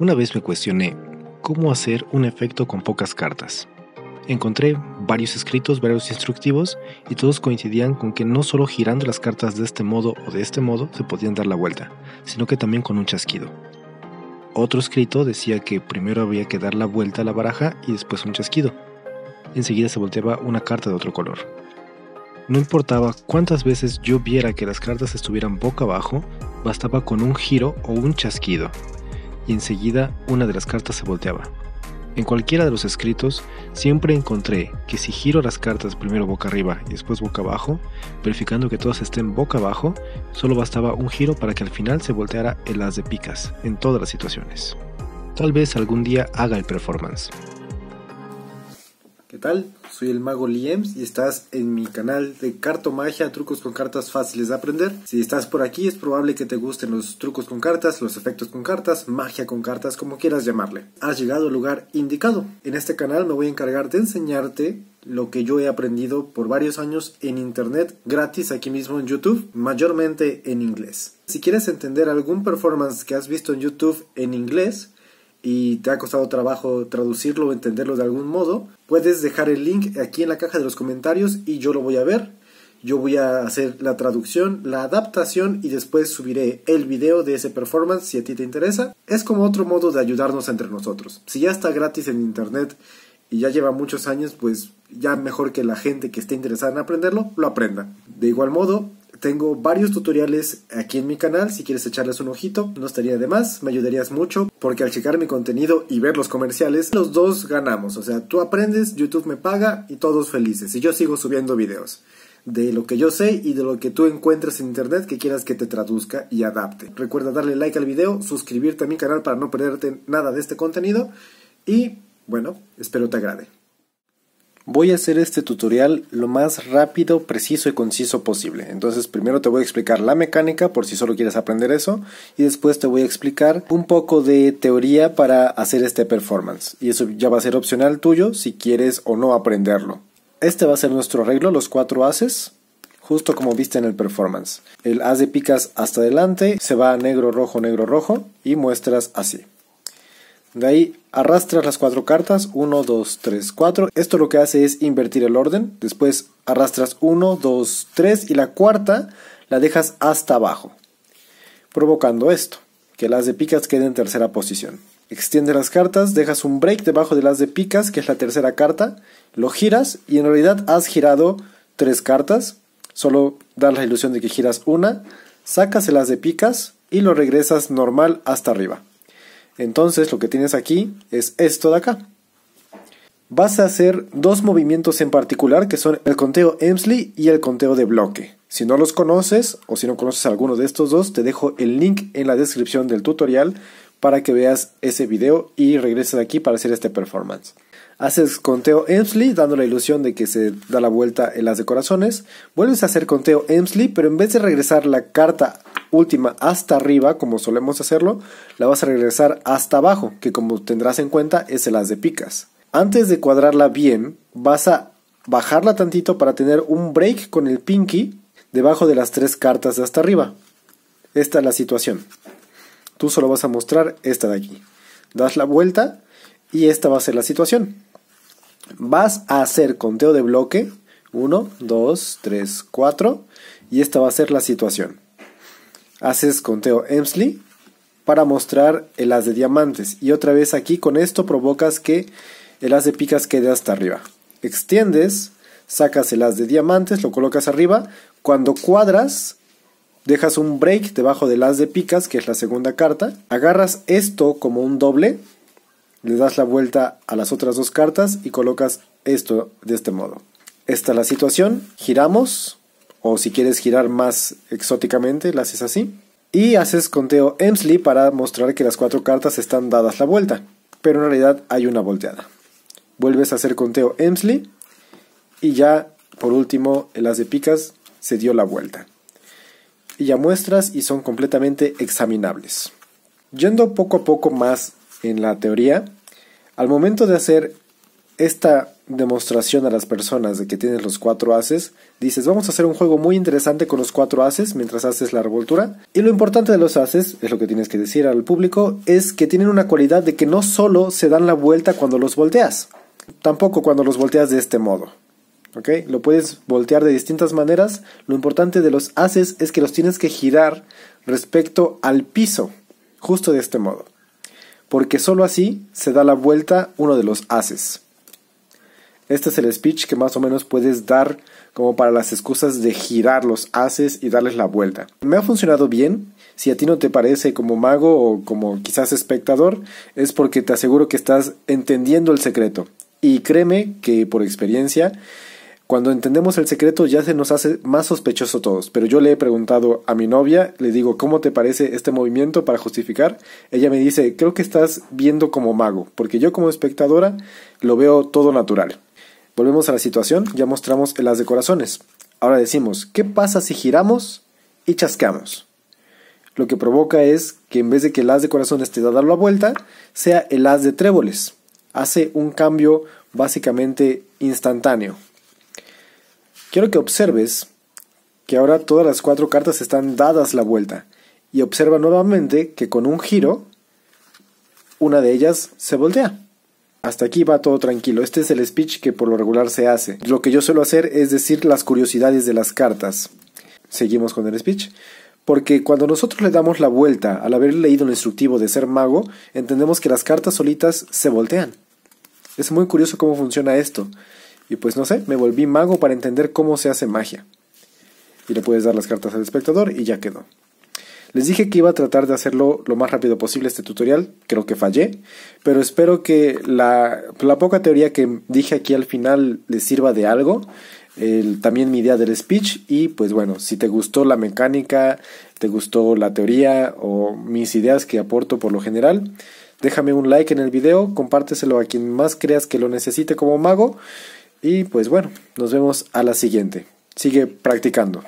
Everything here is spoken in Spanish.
Una vez me cuestioné cómo hacer un efecto con pocas cartas. Encontré varios escritos, varios instructivos, y todos coincidían con que no solo girando las cartas de este modo o de este modo se podían dar la vuelta, sino que también con un chasquido. Otro escrito decía que primero había que dar la vuelta a la baraja y después un chasquido. Enseguida se volteaba una carta de otro color. No importaba cuántas veces yo viera que las cartas estuvieran boca abajo, bastaba con un giro o un chasquido enseguida una de las cartas se volteaba. En cualquiera de los escritos siempre encontré que si giro las cartas primero boca arriba y después boca abajo, verificando que todas estén boca abajo, solo bastaba un giro para que al final se volteara el as de picas en todas las situaciones. Tal vez algún día haga el performance. ¿Qué tal? soy el mago Liems y estás en mi canal de cartomagia, trucos con cartas fáciles de aprender. Si estás por aquí es probable que te gusten los trucos con cartas, los efectos con cartas, magia con cartas, como quieras llamarle. Has llegado al lugar indicado. En este canal me voy a encargar de enseñarte lo que yo he aprendido por varios años en internet gratis aquí mismo en YouTube, mayormente en inglés. Si quieres entender algún performance que has visto en YouTube en inglés, y te ha costado trabajo traducirlo o entenderlo de algún modo, puedes dejar el link aquí en la caja de los comentarios y yo lo voy a ver. Yo voy a hacer la traducción, la adaptación y después subiré el video de ese performance si a ti te interesa. Es como otro modo de ayudarnos entre nosotros. Si ya está gratis en internet y ya lleva muchos años, pues ya mejor que la gente que esté interesada en aprenderlo lo aprenda. De igual modo, tengo varios tutoriales aquí en mi canal, si quieres echarles un ojito, no estaría de más, me ayudarías mucho, porque al checar mi contenido y ver los comerciales, los dos ganamos, o sea, tú aprendes, YouTube me paga y todos felices, y yo sigo subiendo videos de lo que yo sé y de lo que tú encuentras en internet que quieras que te traduzca y adapte. Recuerda darle like al video, suscribirte a mi canal para no perderte nada de este contenido y bueno, espero te agrade. Voy a hacer este tutorial lo más rápido, preciso y conciso posible. Entonces primero te voy a explicar la mecánica por si solo quieres aprender eso y después te voy a explicar un poco de teoría para hacer este performance. Y eso ya va a ser opcional tuyo si quieres o no aprenderlo. Este va a ser nuestro arreglo, los cuatro haces justo como viste en el performance. El haz de picas hasta adelante se va a negro, rojo, negro, rojo y muestras así. De ahí arrastras las cuatro cartas, 1, 2, 3, 4. Esto lo que hace es invertir el orden. Después arrastras 1, 2, 3 y la cuarta la dejas hasta abajo, provocando esto, que las de picas quede en tercera posición. extiende las cartas, dejas un break debajo de las de picas, que es la tercera carta, lo giras y en realidad has girado tres cartas, solo das la ilusión de que giras una, sacas el as de picas y lo regresas normal hasta arriba. Entonces lo que tienes aquí es esto de acá. Vas a hacer dos movimientos en particular que son el conteo Emsley y el conteo de bloque. Si no los conoces o si no conoces alguno de estos dos, te dejo el link en la descripción del tutorial para que veas ese video y regreses aquí para hacer este performance. Haces conteo Emsley dando la ilusión de que se da la vuelta en las de corazones. Vuelves a hacer conteo Emsley, pero en vez de regresar la carta última hasta arriba, como solemos hacerlo, la vas a regresar hasta abajo, que como tendrás en cuenta es el as de picas. Antes de cuadrarla bien, vas a bajarla tantito para tener un break con el pinky debajo de las tres cartas de hasta arriba. Esta es la situación. Tú solo vas a mostrar esta de aquí. Das la vuelta y esta va a ser la situación. Vas a hacer conteo de bloque 1, 2, 3, 4. Y esta va a ser la situación haces conteo Emsley para mostrar el as de diamantes. Y otra vez aquí con esto provocas que el as de picas quede hasta arriba. Extiendes, sacas el as de diamantes, lo colocas arriba. Cuando cuadras, dejas un break debajo del as de picas, que es la segunda carta. Agarras esto como un doble, le das la vuelta a las otras dos cartas y colocas esto de este modo. Esta es la situación. Giramos o si quieres girar más exóticamente, la haces así. Y haces conteo Emsley para mostrar que las cuatro cartas están dadas la vuelta, pero en realidad hay una volteada. Vuelves a hacer conteo Emsley y ya por último el as de picas se dio la vuelta. Y ya muestras y son completamente examinables. Yendo poco a poco más en la teoría, al momento de hacer esta demostración a las personas de que tienes los cuatro haces, dices, vamos a hacer un juego muy interesante con los cuatro haces mientras haces la revoltura. Y lo importante de los haces, es lo que tienes que decir al público, es que tienen una cualidad de que no solo se dan la vuelta cuando los volteas, tampoco cuando los volteas de este modo. ¿Ok? Lo puedes voltear de distintas maneras. Lo importante de los haces es que los tienes que girar respecto al piso, justo de este modo. Porque solo así se da la vuelta uno de los haces. Este es el speech que más o menos puedes dar como para las excusas de girar los haces y darles la vuelta. Me ha funcionado bien. Si a ti no te parece como mago o como quizás espectador, es porque te aseguro que estás entendiendo el secreto. Y créeme que por experiencia, cuando entendemos el secreto ya se nos hace más sospechoso todos. Pero yo le he preguntado a mi novia, le digo, ¿cómo te parece este movimiento para justificar? Ella me dice, creo que estás viendo como mago, porque yo como espectadora lo veo todo natural. Volvemos a la situación, ya mostramos el as de corazones. Ahora decimos, ¿qué pasa si giramos y chascamos? Lo que provoca es que en vez de que el as de corazones te da dar la vuelta, sea el as de tréboles. Hace un cambio básicamente instantáneo. Quiero que observes que ahora todas las cuatro cartas están dadas la vuelta. Y observa nuevamente que con un giro, una de ellas se voltea. Hasta aquí va todo tranquilo. Este es el speech que por lo regular se hace. Lo que yo suelo hacer es decir las curiosidades de las cartas. Seguimos con el speech. Porque cuando nosotros le damos la vuelta al haber leído el instructivo de ser mago, entendemos que las cartas solitas se voltean. Es muy curioso cómo funciona esto. Y pues no sé, me volví mago para entender cómo se hace magia. Y le puedes dar las cartas al espectador y ya quedó. Les dije que iba a tratar de hacerlo lo más rápido posible este tutorial, creo que fallé, pero espero que la, poca teoría que dije aquí al final les sirva de algo. también mi idea del speech y pues bueno, si te gustó la mecánica, te gustó la teoría o mis ideas que aporto por lo general, déjame un like en el video, compárteselo a quien más creas que lo necesite como mago y pues bueno, nos vemos a la siguiente. Sigue practicando.